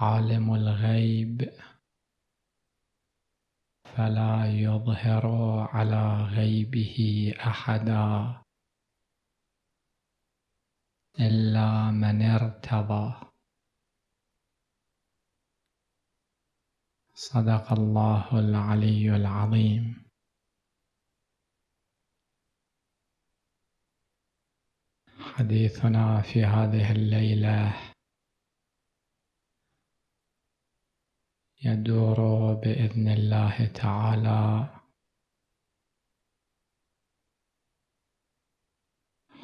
عالم الغيب فلا يظهر على غيبه احدا الا من ارتضى صدق الله العلي العظيم حديثنا في هذه الليله يدور باذن الله تعالى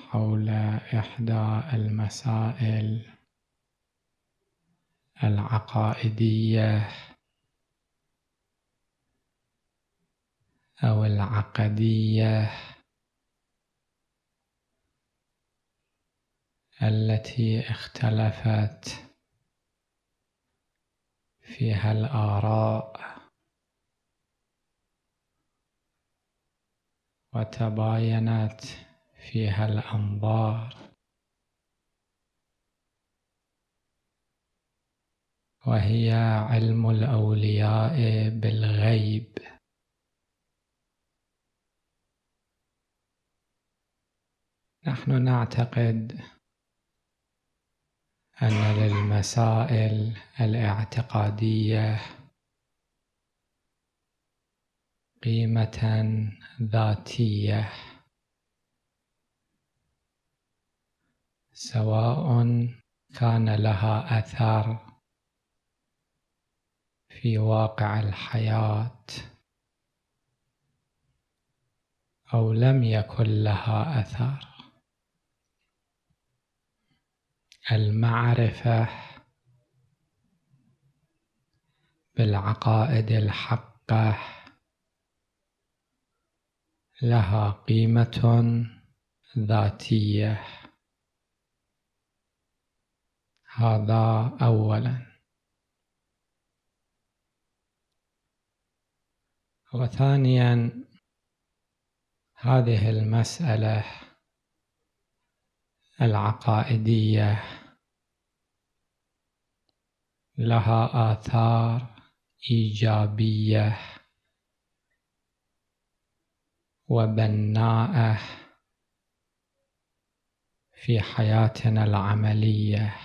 حول احدى المسائل العقائديه او العقديه التي اختلفت فيها الآراء وتباينت فيها الأنظار وهي علم الأولياء بالغيب نحن نعتقد أن للمسائل الاعتقادية قيمة ذاتية سواء كان لها أثر في واقع الحياة أو لم يكن لها أثر المعرفة بالعقائد الحقة لها قيمة ذاتية هذا أولا وثانيا هذه المسألة العقائدية لها آثار إيجابية وبناءة في حياتنا العملية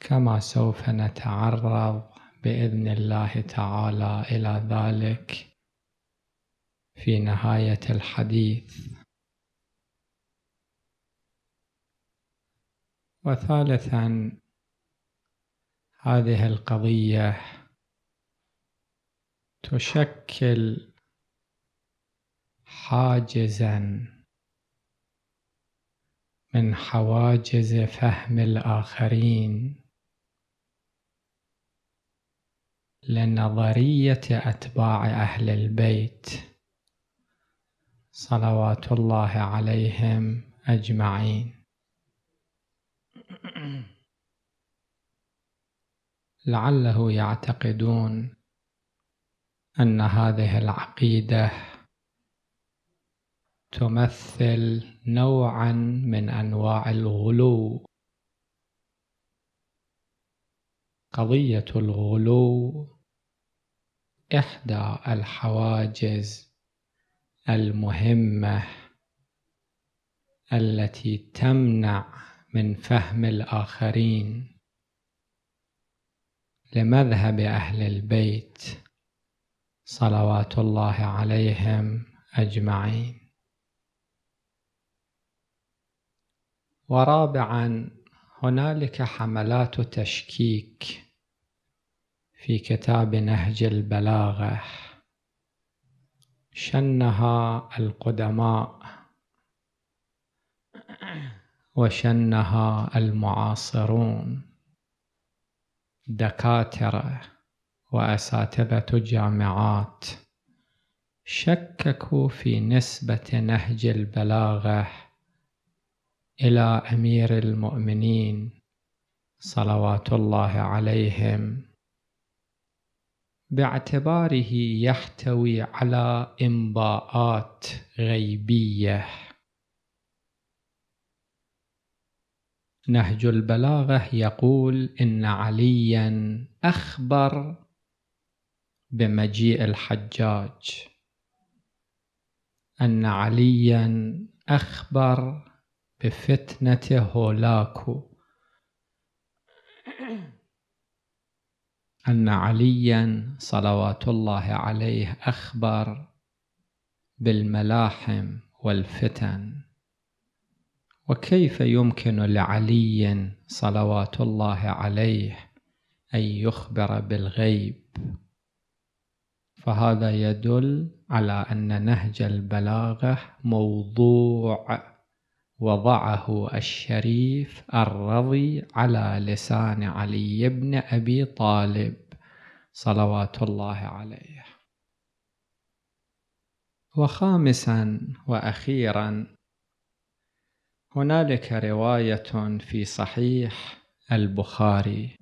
كما سوف نتعرض بإذن الله تعالى إلى ذلك في نهاية الحديث وثالثا هذه القضية تشكل حاجزا من حواجز فهم الآخرين لنظرية أتباع أهل البيت صلوات الله عليهم أجمعين لعله يعتقدون ان هذه العقيده تمثل نوعا من انواع الغلو قضيه الغلو احدى الحواجز المهمه التي تمنع من فهم الآخرين لمذهب أهل البيت صلوات الله عليهم أجمعين ورابعا هنالك حملات تشكيك في كتاب نهج البلاغة شنها القدماء وشنها المعاصرون دكاتره واساتذه جامعات شككوا في نسبه نهج البلاغه الى امير المؤمنين صلوات الله عليهم باعتباره يحتوي على انباءات غيبيه نهج البلاغة يقول إن عليا أخبر بمجيء الحجاج أن عليا أخبر بفتنة هولاكو أن عليا صلوات الله عليه أخبر بالملاحم والفتن وكيف يمكن لعلي صلوات الله عليه ان يخبر بالغيب فهذا يدل على ان نهج البلاغه موضوع وضعه الشريف الرضي على لسان علي بن ابي طالب صلوات الله عليه وخامسا واخيرا هنالك رواية في صحيح البخاري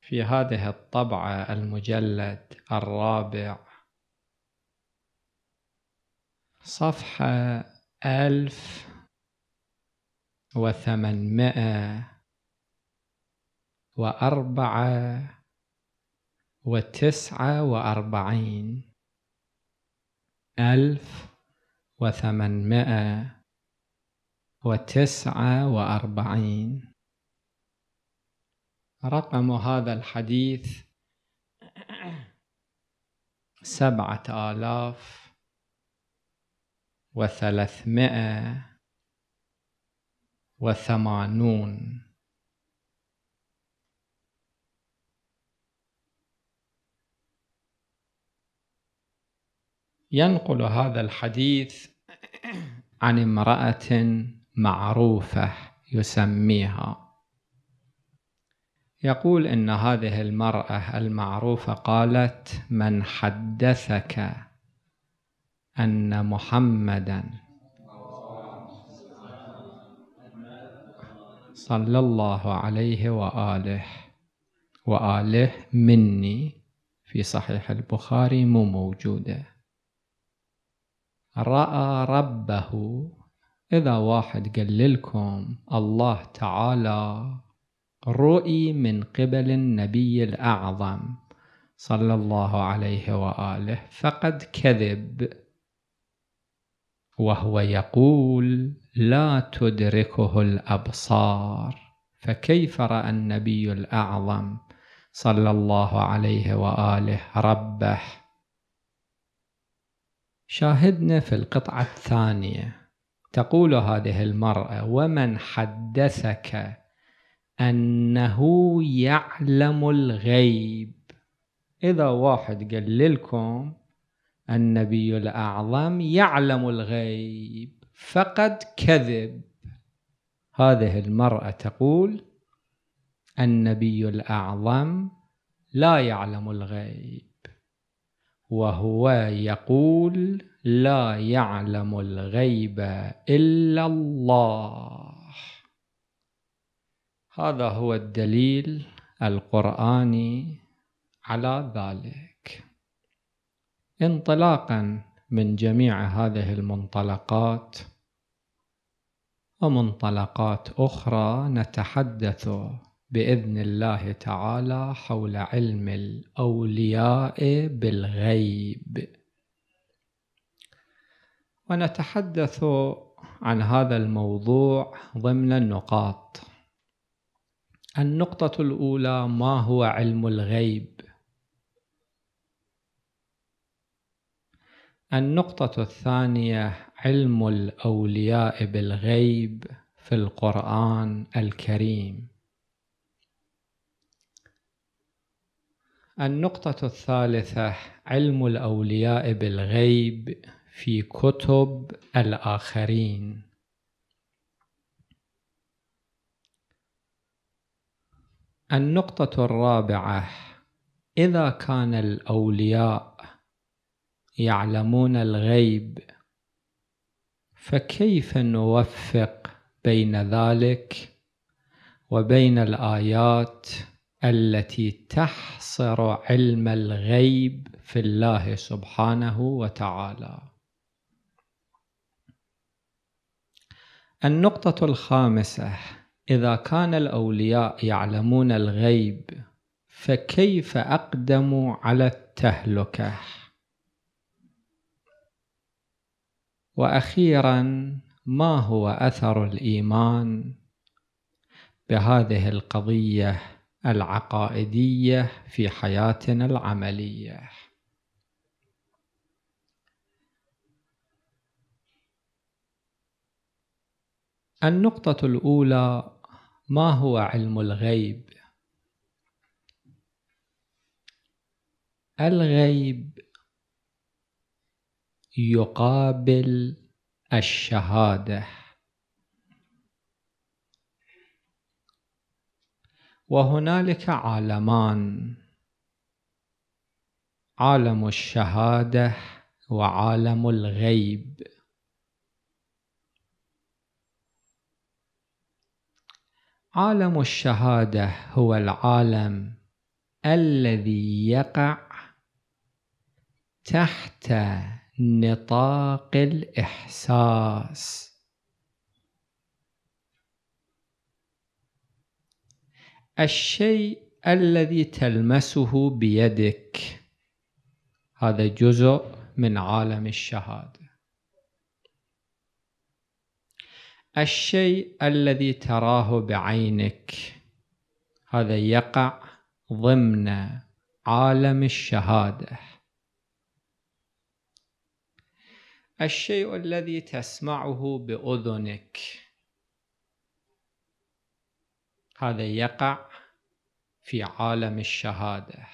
في هذه الطبعة المجلد الرابع صفحة ألف وثمانمائة وأربعة وتسعة وأربعين ألف وثمانمائة وتسعة وأربعين رقم هذا الحديث سبعة آلاف وثلاثمائة وثمانون ينقل هذا الحديث عن امرأة معروفة يسميها يقول إن هذه المرأة المعروفة قالت من حدثك أن محمدا صلى الله عليه وآله وآله مني في صحيح البخاري مو موجودة رأى ربه إذا واحد قال لكم الله تعالى رؤي من قبل النبي الأعظم صلى الله عليه وآله فقد كذب وهو يقول لا تدركه الأبصار فكيف رأى النبي الأعظم صلى الله عليه وآله ربه شاهدنا في القطعة الثانية تقول هذه المرأة ومن حدثك أنه يعلم الغيب إذا واحد قال لكم النبي الأعظم يعلم الغيب فقد كذب هذه المرأة تقول النبي الأعظم لا يعلم الغيب وهو يقول لا يعلم الغيب الا الله هذا هو الدليل القراني على ذلك انطلاقا من جميع هذه المنطلقات ومنطلقات اخرى نتحدث باذن الله تعالى حول علم الاولياء بالغيب ونتحدث عن هذا الموضوع ضمن النقاط النقطه الاولى ما هو علم الغيب النقطه الثانيه علم الاولياء بالغيب في القران الكريم النقطة الثالثة علم الأولياء بالغيب في كتب الآخرين النقطة الرابعة إذا كان الأولياء يعلمون الغيب فكيف نوفق بين ذلك وبين الآيات التي تحصر علم الغيب في الله سبحانه وتعالى النقطة الخامسة إذا كان الأولياء يعلمون الغيب فكيف أقدموا على التهلكة؟ وأخيرا ما هو أثر الإيمان بهذه القضية العقائدية في حياتنا العملية النقطة الأولى ما هو علم الغيب؟ الغيب يقابل الشهاده وهنالك عالمان عالم الشهاده وعالم الغيب عالم الشهاده هو العالم الذي يقع تحت نطاق الاحساس الشيء الذي تلمسه بيدك هذا جزء من عالم الشهاده الشيء الذي تراه بعينك هذا يقع ضمن عالم الشهاده الشيء الذي تسمعه باذنك هذا يقع في عالم الشهاده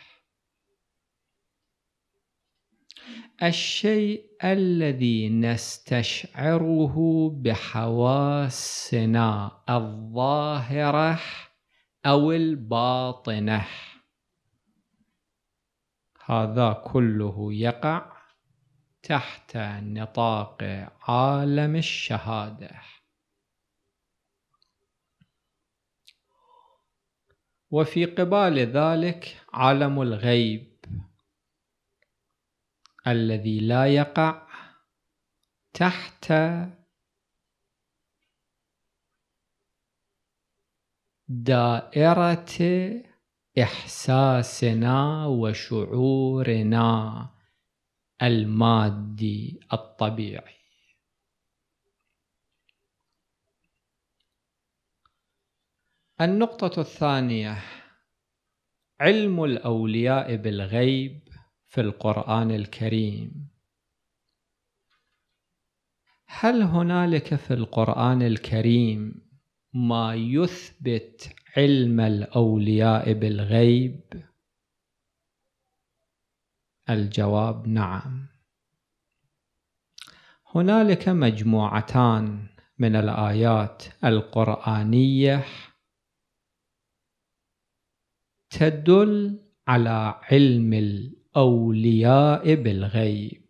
الشيء الذي نستشعره بحواسنا الظاهره او الباطنه هذا كله يقع تحت نطاق عالم الشهاده وفي قبال ذلك عالم الغيب الذي لا يقع تحت دائرة إحساسنا وشعورنا المادي الطبيعي النقطة الثانية علم الأولياء بالغيب في القرآن الكريم هل هنالك في القرآن الكريم ما يثبت علم الأولياء بالغيب؟ الجواب نعم هنالك مجموعتان من الآيات القرآنية تدل على علم الأولياء بالغيب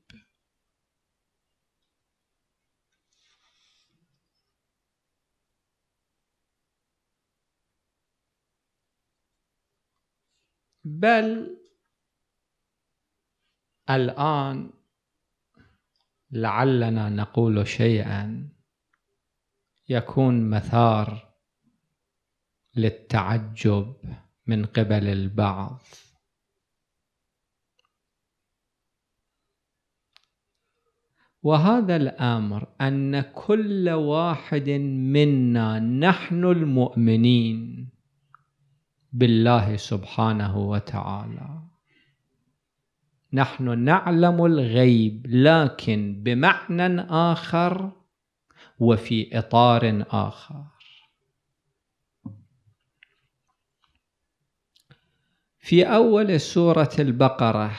بل الآن لعلنا نقول شيئا يكون مثار للتعجب من قبل البعض وهذا الامر ان كل واحد منا نحن المؤمنين بالله سبحانه وتعالى نحن نعلم الغيب لكن بمعنى اخر وفي اطار اخر في أول سورة البقرة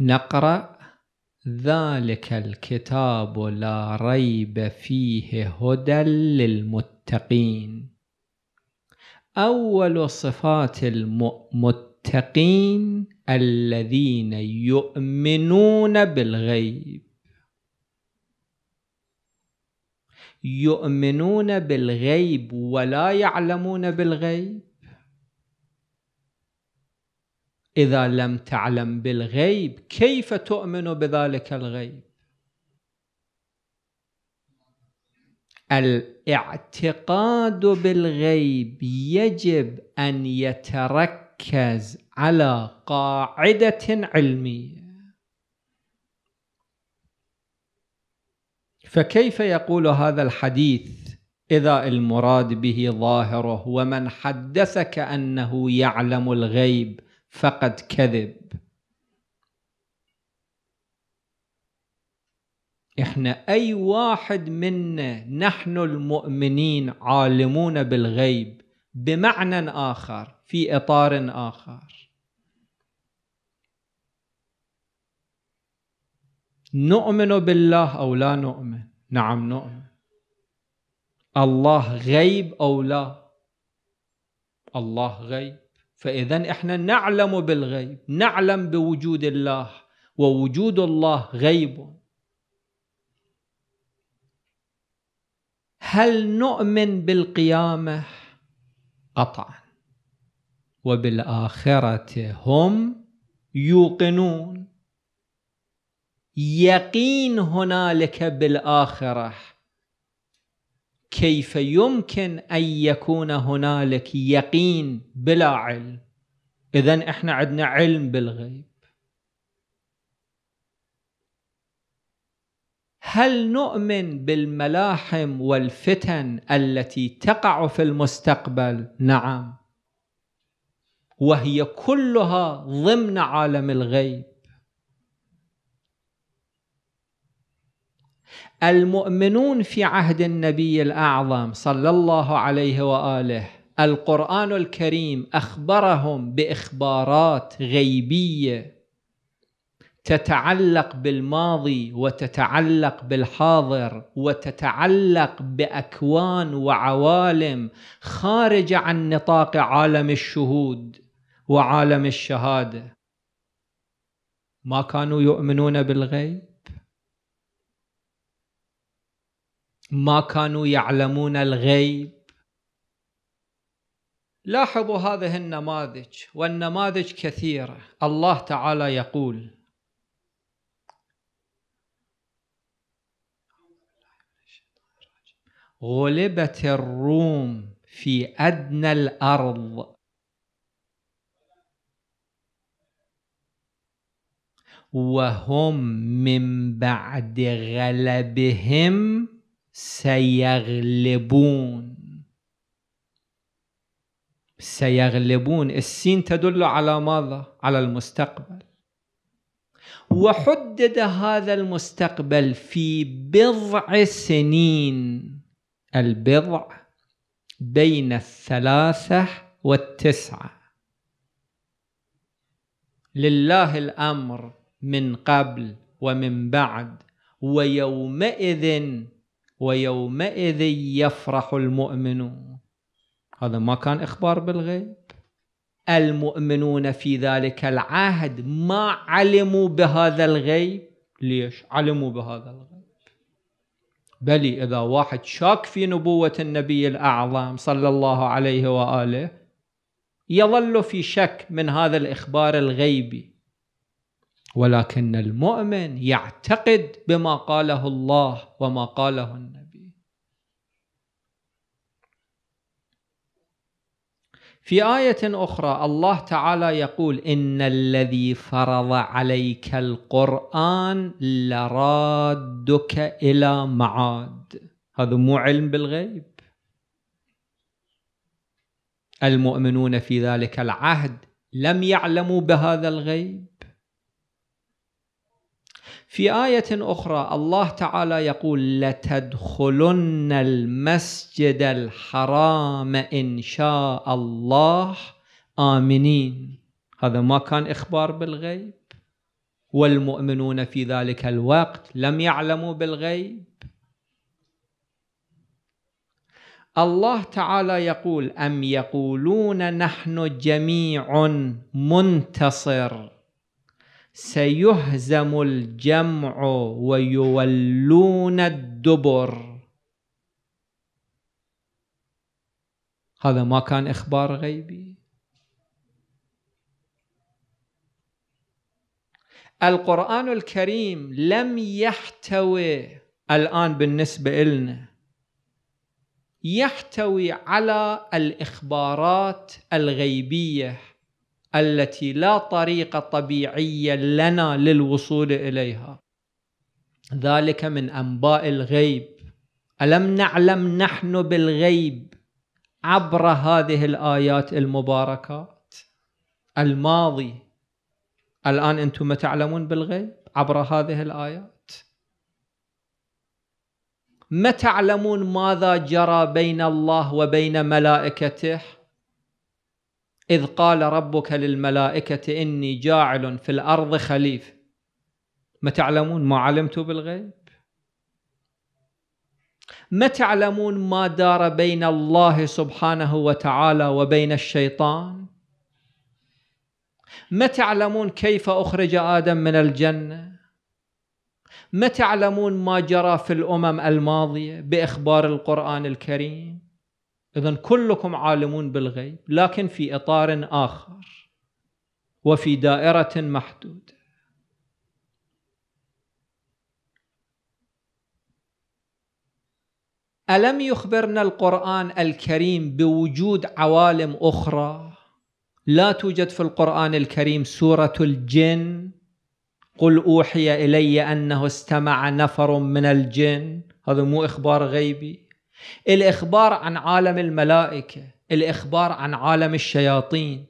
نقرأ ذلك الكتاب لا ريب فيه هدى للمتقين أول صفات المتقين الذين يؤمنون بالغيب يؤمنون بالغيب ولا يعلمون بالغيب إذا لم تعلم بالغيب كيف تؤمن بذلك الغيب الاعتقاد بالغيب يجب أن يتركز على قاعدة علمية فكيف يقول هذا الحديث إذا المراد به ظاهره ومن حدثك أنه يعلم الغيب فقد كذب احنا اي واحد منا نحن المؤمنين عالمون بالغيب بمعنى اخر في اطار اخر نؤمن بالله او لا نؤمن نعم نؤمن الله غيب او لا الله غيب فإذا إحنا نعلم بالغيب نعلم بوجود الله ووجود الله غيب هل نؤمن بالقيامة؟ قطعا وبالآخرة هم يوقنون يقين هنالك بالآخرة كيف يمكن أن يكون هنالك يقين بلا علم إذا إحنا عندنا علم بالغيب هل نؤمن بالملاحم والفتن التي تقع في المستقبل نعم وهي كلها ضمن عالم الغيب المؤمنون في عهد النبي الاعظم صلى الله عليه واله القران الكريم اخبرهم باخبارات غيبيه تتعلق بالماضي وتتعلق بالحاضر وتتعلق باكوان وعوالم خارجه عن نطاق عالم الشهود وعالم الشهاده ما كانوا يؤمنون بالغيب ما كانوا يعلمون الغيب لاحظوا هذه النماذج والنماذج كثيرة الله تعالى يقول غلبت الروم في أدنى الأرض وهم من بعد غلبهم سيغلبون سيغلبون السين تدل على ماذا؟ على المستقبل وحدد هذا المستقبل في بضع سنين البضع بين الثلاثة والتسعة لله الأمر من قبل ومن بعد ويومئذ ويومئذ يفرح المؤمنون هذا ما كان إخبار بالغيب المؤمنون في ذلك العهد ما علموا بهذا الغيب ليش علموا بهذا الغيب بل إذا واحد شاك في نبوة النبي الأعظم صلى الله عليه وآله يظل في شك من هذا الإخبار الغيبي ولكن المؤمن يعتقد بما قاله الله وما قاله النبي في ايه اخرى الله تعالى يقول ان الذي فرض عليك القران لرادك الى معاد هذا مو علم بالغيب المؤمنون في ذلك العهد لم يعلموا بهذا الغيب في آية أخرى الله تعالى يقول لتدخلن المسجد الحرام إن شاء الله آمنين هذا ما كان إخبار بالغيب والمؤمنون في ذلك الوقت لم يعلموا بالغيب الله تعالى يقول أم يقولون نحن جميع منتصر سيهزم الجمع ويولون الدبر هذا ما كان إخبار غيبي القرآن الكريم لم يحتوي الآن بالنسبة لنا يحتوي على الإخبارات الغيبية التي لا طريقة طبيعية لنا للوصول إليها ذلك من أنباء الغيب ألم نعلم نحن بالغيب عبر هذه الآيات المباركات الماضي الآن أنتم تعلمون بالغيب عبر هذه الآيات ما تعلمون ماذا جرى بين الله وبين ملائكته إذ قال ربك للملائكة إني جاعل في الأرض خليفة ما تعلمون ما علمت بالغيب ما تعلمون ما دار بين الله سبحانه وتعالى وبين الشيطان ما تعلمون كيف أخرج آدم من الجنة ما تعلمون ما جرى في الأمم الماضية بإخبار القرآن الكريم اذا كلكم عالمون بالغيب لكن في اطار اخر وفي دائره محدوده الم يخبرنا القران الكريم بوجود عوالم اخرى لا توجد في القران الكريم سوره الجن قل اوحي الي انه استمع نفر من الجن هذا مو اخبار غيبي الإخبار عن عالم الملائكة الإخبار عن عالم الشياطين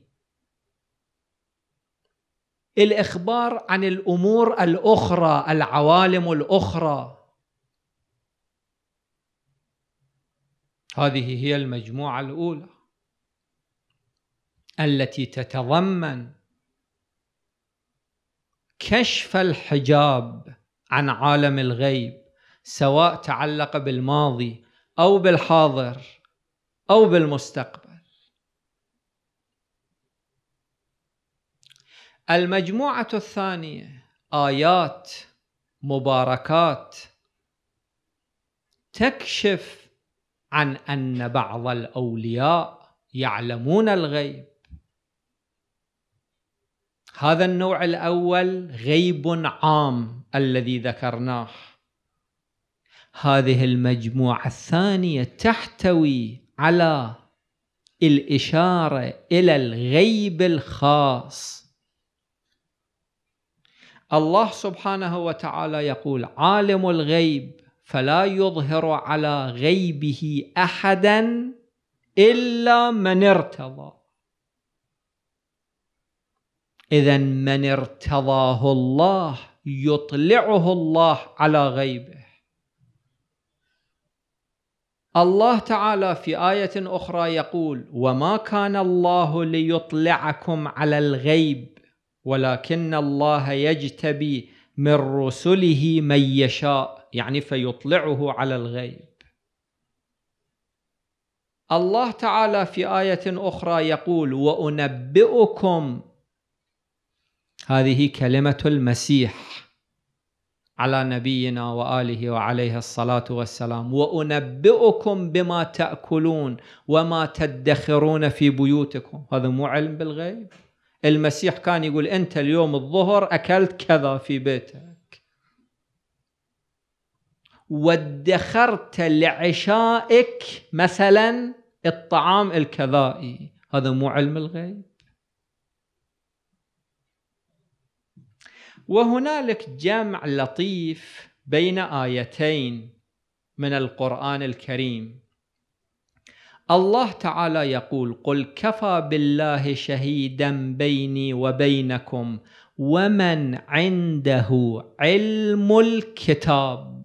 الإخبار عن الأمور الأخرى العوالم الأخرى هذه هي المجموعة الأولى التي تتضمن كشف الحجاب عن عالم الغيب سواء تعلق بالماضي او بالحاضر او بالمستقبل المجموعه الثانيه ايات مباركات تكشف عن ان بعض الاولياء يعلمون الغيب هذا النوع الاول غيب عام الذي ذكرناه هذه المجموعة الثانية تحتوي على الإشارة إلى الغيب الخاص الله سبحانه وتعالى يقول عالم الغيب فلا يظهر على غيبه أحدا إلا من ارتضى إذا من ارتضاه الله يطلعه الله على غيبه الله تعالى في آية أخرى يقول: "وما كان الله ليطلعكم على الغيب ولكن الله يجتبي من رسله من يشاء" يعني فيطلعه على الغيب. الله تعالى في آية أخرى يقول: "وأنبئكم" هذه كلمة المسيح على نبينا واله وعليه الصلاه والسلام وانبئكم بما تاكلون وما تدخرون في بيوتكم هذا مو علم بالغيب المسيح كان يقول انت اليوم الظهر اكلت كذا في بيتك وادخرت لعشائك مثلا الطعام الكذائي هذا مو علم الغيب وهنالك جمع لطيف بين ايتين من القران الكريم الله تعالى يقول قل كفى بالله شهيدا بيني وبينكم ومن عنده علم الكتاب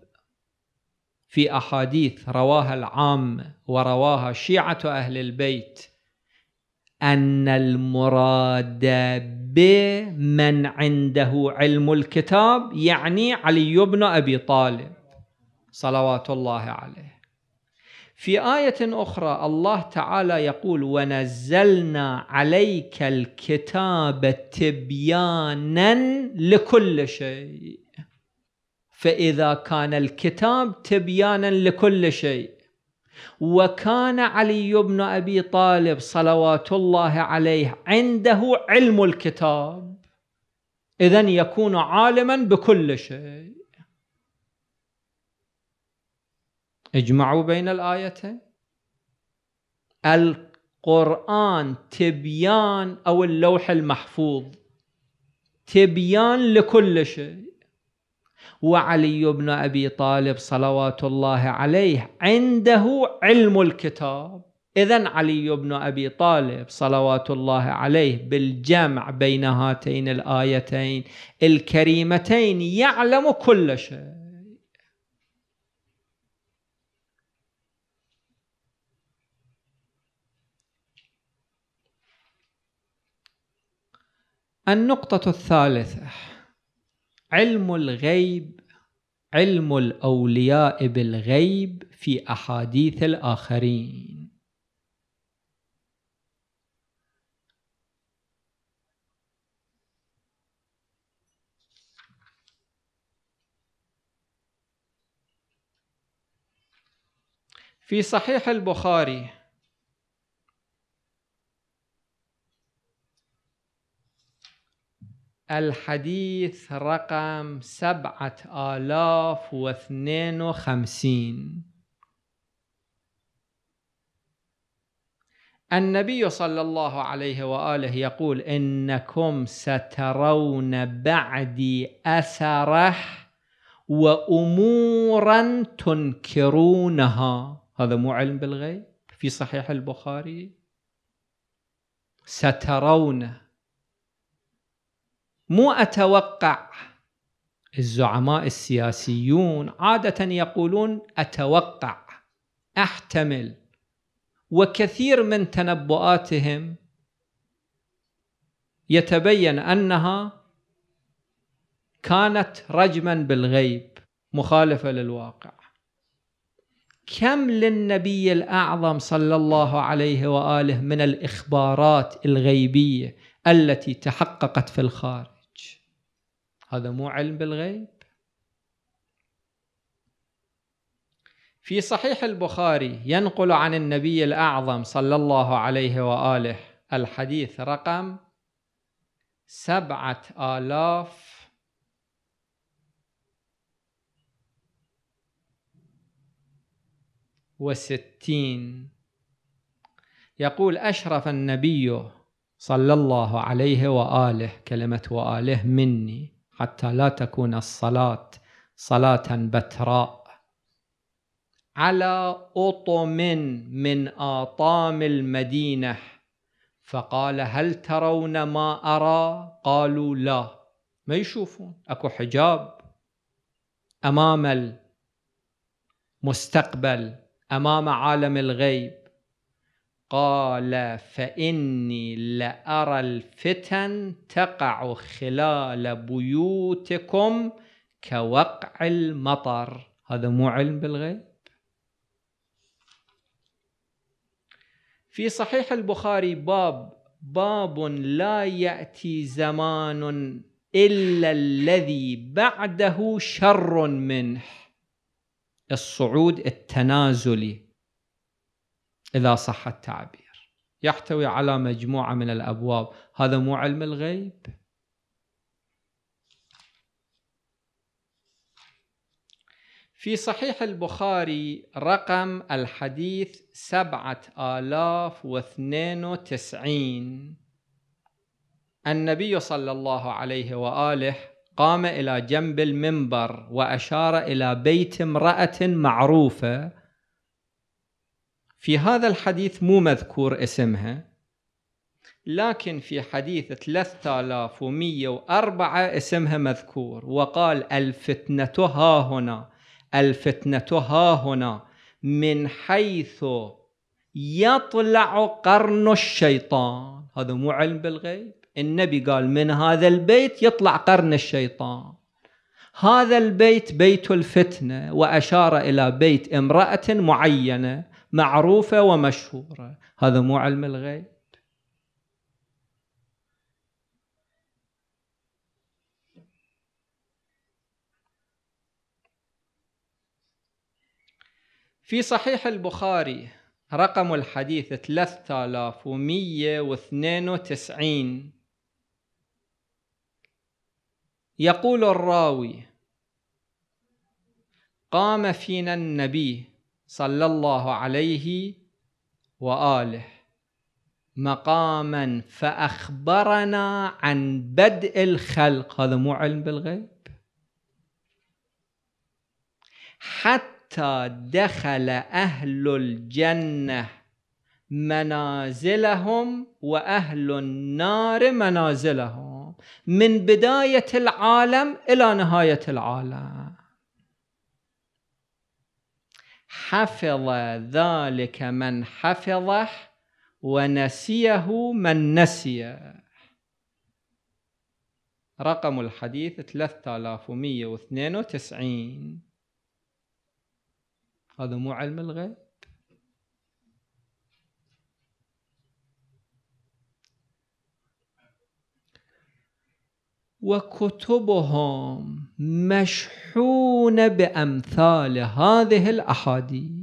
في احاديث رواها العام ورواها شيعه اهل البيت أن المراد بمن عنده علم الكتاب يعني علي بن أبي طالب صلوات الله عليه في آية أخرى الله تعالى يقول ونزلنا عليك الكتاب تبيانا لكل شيء فإذا كان الكتاب تبيانا لكل شيء وكان علي بن ابي طالب صلوات الله عليه عنده علم الكتاب اذا يكون عالما بكل شيء اجمعوا بين الايتين القران تبيان او اللوح المحفوظ تبيان لكل شيء وعلي بن ابي طالب صلوات الله عليه عنده علم الكتاب اذا علي بن ابي طالب صلوات الله عليه بالجمع بين هاتين الايتين الكريمتين يعلم كل شيء النقطة الثالثة علم الغيب علم الأولياء بالغيب في أحاديث الآخرين في صحيح البخاري الحديث رقم سبعة آلاف واثنين وخمسين النبي صلى الله عليه وآله يقول إنكم سترون بعدي أثره وأمورا تنكرونها هذا مو علم بالغيب في صحيح البخاري سترونه مو أتوقع الزعماء السياسيون عادة يقولون أتوقع أحتمل وكثير من تنبؤاتهم يتبين أنها كانت رجما بالغيب مخالفة للواقع كم للنبي الأعظم صلى الله عليه وآله من الإخبارات الغيبية التي تحققت في الخارج هذا مو علم بالغيب في صحيح البخاري ينقل عن النبي الأعظم صلى الله عليه وآله الحديث رقم سبعة آلاف وستين يقول أشرف النبي صلى الله عليه وآله كلمة وآله مني حتى لا تكون الصلاة صلاة بتراء على أطم من آطام المدينة فقال هل ترون ما أرى قالوا لا ما يشوفون أكو حجاب أمام المستقبل أمام عالم الغيب قال فاني لارى الفتن تقع خلال بيوتكم كوقع المطر هذا مو علم بالغيب في صحيح البخاري باب باب لا ياتي زمان الا الذي بعده شر منه الصعود التنازلي إذا صح التعبير يحتوي على مجموعة من الأبواب هذا مو علم الغيب في صحيح البخاري رقم الحديث سبعة آلاف واثنين وتسعين النبي صلى الله عليه وآله قام إلى جنب المنبر وأشار إلى بيت امرأة معروفة في هذا الحديث مو مذكور اسمها لكن في حديث 3104 اسمها مذكور وقال الفتنة ها هنا الفتنة ها هنا من حيث يطلع قرن الشيطان هذا مو علم بالغيب النبي قال من هذا البيت يطلع قرن الشيطان هذا البيت بيت الفتنة وأشار إلى بيت امرأة معينة معروفة ومشهورة هذا مو علم الغيب في صحيح البخاري رقم الحديث 3192 يقول الراوي قام فينا النبي صلى الله عليه واله مقاما فاخبرنا عن بدء الخلق هذا مو علم بالغيب حتى دخل اهل الجنه منازلهم واهل النار منازلهم من بدايه العالم الى نهايه العالم حفظ ذلك من حفظه ونسيه من نسيه رقم الحديث 3192 هذا مو علم الغيب وكتبهم مشحونه بامثال هذه الاحاديث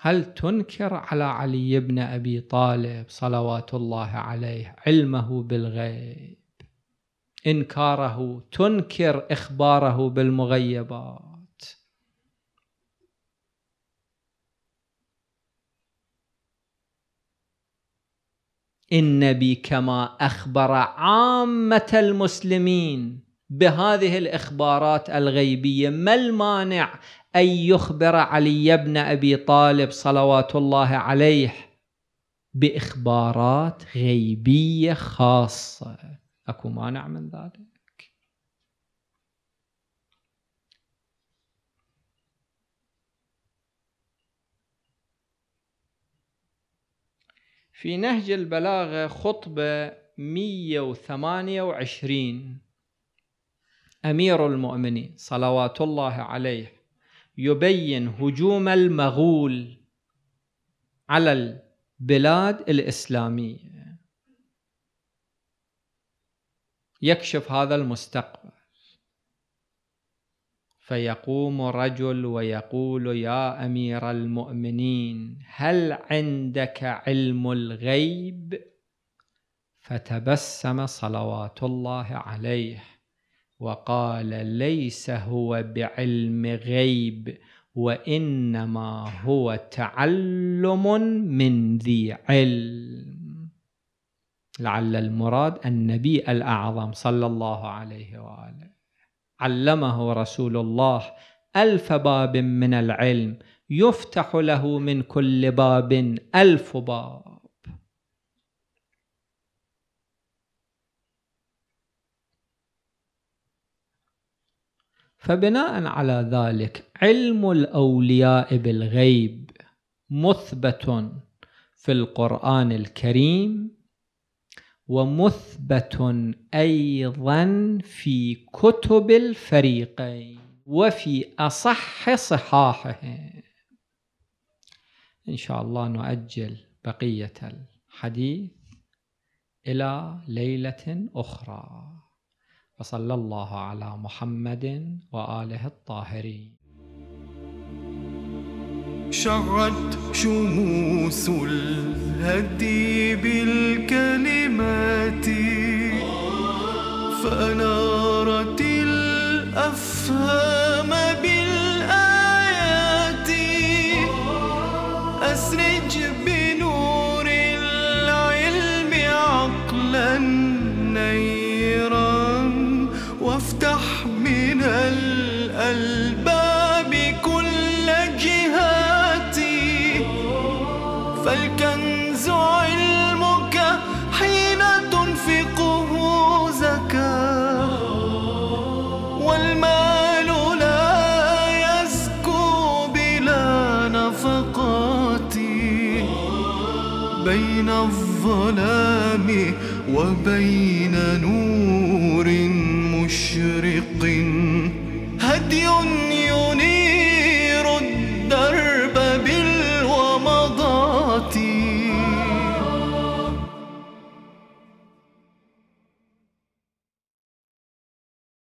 هل تنكر على علي بن ابي طالب صلوات الله عليه علمه بالغيب انكاره تنكر اخباره بالمغيبات النبي كما اخبر عامه المسلمين بهذه الاخبارات الغيبيه ما المانع ان يخبر علي بن ابي طالب صلوات الله عليه باخبارات غيبيه خاصه اكو مانع من ذلك في نهج البلاغة خطبة 128 أمير المؤمنين صلوات الله عليه يبين هجوم المغول على البلاد الإسلامية يكشف هذا المستقبل فيقوم رجل ويقول يا امير المؤمنين هل عندك علم الغيب فتبسم صلوات الله عليه وقال ليس هو بعلم غيب وانما هو تعلم من ذي علم لعل المراد النبي الاعظم صلى الله عليه واله علمه رسول الله ألف باب من العلم يفتح له من كل باب ألف باب فبناء على ذلك علم الأولياء بالغيب مثبت في القرآن الكريم ومثبت أيضا في كتب الفريقين وفي أصح صحاحه إن شاء الله نؤجل بقية الحديث إلى ليلة أخرى وصلى الله على محمد وآله الطاهرين شعت شموس الهدي بالكلمة فأنارت الأفهام Paris.